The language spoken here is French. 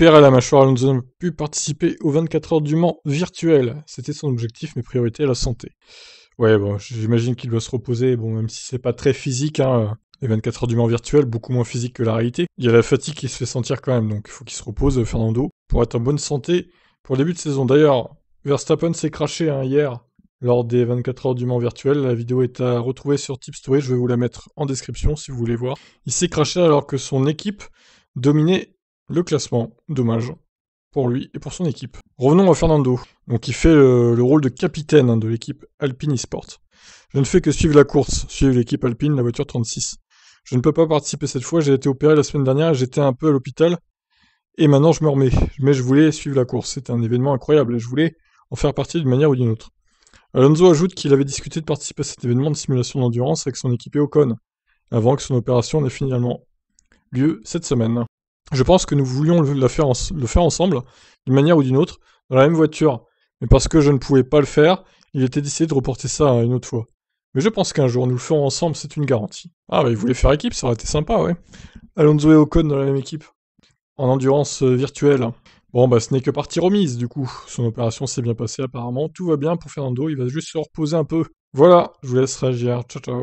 à la mâchoire, nous avons pu participer aux 24 heures du Mans virtuel. C'était son objectif, mais priorité à la santé. Ouais, bon, j'imagine qu'il doit se reposer, bon, même si c'est pas très physique, hein. les 24 heures du Mans virtuel, beaucoup moins physique que la réalité. Il y a la fatigue qui se fait sentir quand même, donc il faut qu'il se repose, euh, Fernando, pour être en bonne santé pour le début de saison. D'ailleurs, Verstappen s'est craché hein, hier lors des 24 heures du Mans virtuel. La vidéo est à retrouver sur Story, je vais vous la mettre en description si vous voulez voir. Il s'est craché alors que son équipe dominait le classement. Dommage pour lui et pour son équipe. Revenons à Fernando, donc il fait le, rôle de capitaine hein, de l'équipe Alpine eSport. Je ne fais que suivre la course, suivre l'équipe Alpine, la voiture 36. Je ne peux pas participer cette fois, j'ai été opéré la semaine dernière, j'étais un peu à l'hôpital, et maintenant je me remets. Mais je voulais suivre la course, c'était un événement incroyable, et je voulais en faire partie d'une manière ou d'une autre. Alonso ajoute qu'il avait discuté de participer à cet événement de simulation d'endurance avec son équipier Ocon, avant que son opération n'ait finalement lieu cette semaine je pense que nous voulions le, faire ensemble, d'une manière ou d'une autre, dans la même voiture. Mais parce que je ne pouvais pas le faire, il était décidé de reporter ça à une autre fois. Mais je pense qu'un jour, nous le ferons ensemble, c'est une garantie. Ah, bah, il voulait faire équipe, ça aurait été sympa, ouais. Alonso et Ocon dans la même équipe. En endurance euh, virtuelle. Bon, bah, ce n'est que partie remise, du coup. Son opération s'est bien passée, apparemment. Tout va bien pour Fernando, il va juste se reposer un peu. Voilà, je vous laisse réagir. Ciao, ciao.